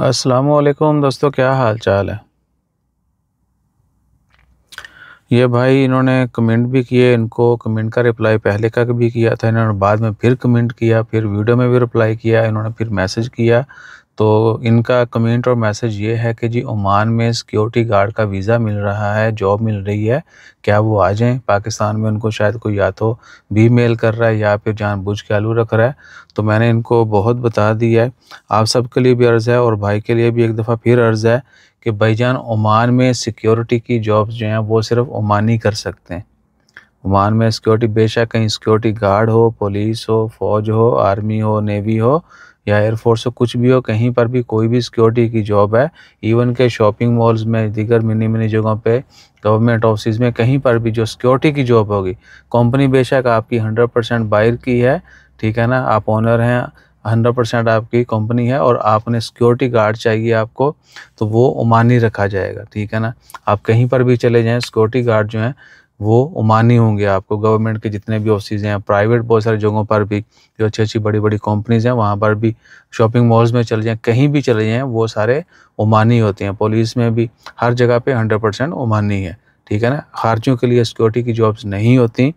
वालेकुम दोस्तों क्या हाल चाल है ये भाई इन्होंने कमेंट भी किए इनको कमेंट का रिप्लाई पहले का भी किया था इन्होंने बाद में फिर कमेंट किया फिर वीडियो में भी रिप्लाई किया इन्होंने फिर मैसेज किया तो इनका कमेंट और मैसेज ये है कि जी ओमान में सिक्योरिटी गार्ड का वीज़ा मिल रहा है जॉब मिल रही है क्या वो आ जाएं पाकिस्तान में उनको शायद कोई या तो भी मेल कर रहा है या फिर जानबूझ के आलू रख रहा है तो मैंने इनको बहुत बता दिया है आप सबके लिए भी अर्ज़ है और भाई के लिए भी एक दफ़ा फिर अर्ज़ है कि भाई जान ओमान में सिक्योरिटी की जॉब जो हैं वो सिर्फ ही कर सकते हैं ओमान में सिक्योरिटी बेशक कहीं सिक्योरिटी गार्ड हो पुलिस हो फौज हो आर्मी हो नेवी हो या एयरफोर्स हो कुछ भी हो कहीं पर भी कोई भी सिक्योरिटी की जॉब है इवन के शॉपिंग मॉल्स में दीगर मिनी मिनी जगहों पे गवर्नमेंट ऑफिस में कहीं पर भी जो सिक्योरिटी की जॉब होगी कंपनी बेशक आपकी हंड्रेड परसेंट बायर की है ठीक है ना आप ऑनर हैं हंड्रेड परसेंट आपकी कंपनी है और आपने सिक्योरिटी गार्ड चाहिए आपको तो वो ओमानी रखा जाएगा ठीक है ना आप कहीं पर भी चले जाएँ सिक्योरिटी गार्ड जो हैं वो ओमानी होंगे आपको गवर्नमेंट के जितने भी ऑफिस हैं प्राइवेट बहुत सारी जगहों पर भी जो अच्छी अच्छी बड़ी बड़ी कंपनीज हैं वहाँ पर भी शॉपिंग मॉल्स में चले जाएँ कहीं भी चले जाएँ वो सारे ओमानी होते हैं पुलिस में भी हर जगह पे हंड्रेड परसेंट ओमानी है ठीक है ना खारजों के लिए सिक्योरिटी की जॉब्स नहीं होती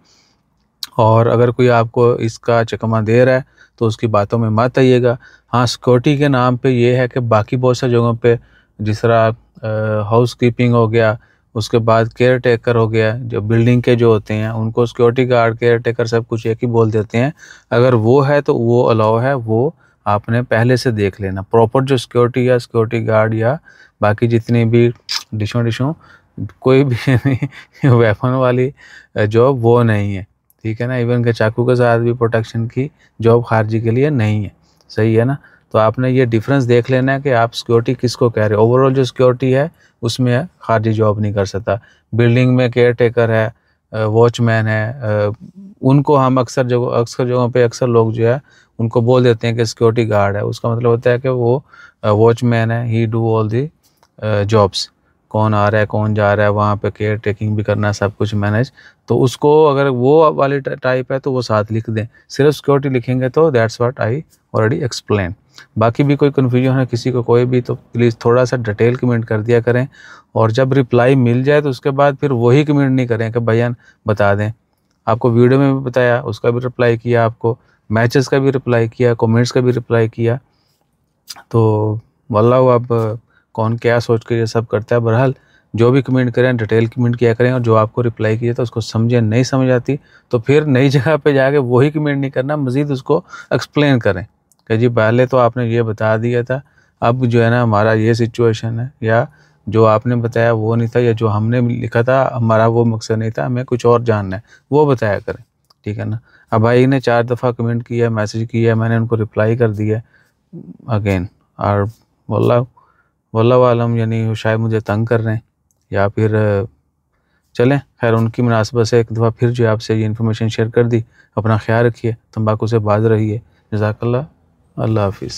और अगर कोई आपको इसका चकमा दे रहा है तो उसकी बातों में मत आइएगा हाँ सिक्योरिटी के नाम पे ये है कि बाकी बहुत सारी जगहों पे जिस तरह हाउस कीपिंग हो गया उसके बाद केयर टेकर हो गया जो बिल्डिंग के जो होते हैं उनको सिक्योरिटी गार्ड केयर टेकर सब कुछ एक ही बोल देते हैं अगर वो है तो वो अलाउ है वो आपने पहले से देख लेना प्रॉपर जो सिक्योरिटी या सिक्योरिटी गार्ड या बाकी जितनी भी डिशों डिशों कोई भी वेपन वाली जॉब वो नहीं है ठीक है ना इवन के चाकू के साथ भी प्रोटेक्शन की जॉब खारजी के लिए नहीं है सही है ना तो आपने ये डिफरेंस देख लेना है कि आप सिक्योरिटी किसको कह रहे हो ओवरऑल जो सिक्योरिटी है उसमें खारजी जॉब नहीं कर सकता बिल्डिंग में केयर टेकर है वॉचमैन है उनको हम अक्सर जगह अक्सर जगहों पे अक्सर लोग जो है उनको बोल देते हैं कि सिक्योरिटी गार्ड है उसका मतलब होता है कि वो वॉचमैन है he do all the jobs कौन आ रहा है कौन जा रहा है वहाँ पे केयर टेकिंग भी करना है सब कुछ मैनेज तो उसको अगर वो वाली टाइप है तो वो साथ लिख दें सिर्फ सिक्योरिटी लिखेंगे तो that's what I already explain बाकी भी कोई कन्फ्यूजन है किसी को कोई भी तो प्लीज़ थोड़ा सा डिटेल कमेंट कर दिया करें और जब रिप्लाई मिल जाए तो उसके बाद फिर वही कमेंट नहीं करें कि भैया बता दें आपको वीडियो में भी बताया उसका भी रिप्लाई किया आपको मैचेस का भी रिप्लाई किया कमेंट्स का भी रिप्लाई किया तो वल्ला आप कौन क्या सोच के ये सब करता है बहरहाल जो भी कमेंट करें डिटेल कमेंट किया करें और जो आपको रिप्लाई किया था उसको समझें नहीं समझ आती तो फिर नई जगह पे जाके वही कमेंट नहीं करना मज़ीद उसको एक्सप्लेन करें कि जी पहले तो आपने ये बता दिया था अब जो है ना हमारा ये सिचुएशन है या जो आपने बताया वो नहीं था या जो हमने लिखा था हमारा वो मकसद नहीं था हमें कुछ और जानना है वो बताया करें ठीक है ना अब भाई ने चार दफ़ा कमेंट किया मैसेज किया मैंने उनको रिप्लाई कर दिया अगेन और वल्ला वल्ला वालम यानी शायद मुझे तंग कर रहे हैं या फिर चलें खैर उनकी मुनासिबत से एक दफ़ा फिर जो है आपसे ये इन्फॉर्मेशन शेयर कर दी अपना ख्याल रखिए तम्बाकू से बाज रहिए जजाकल्ला আল্লাহ হাফিজ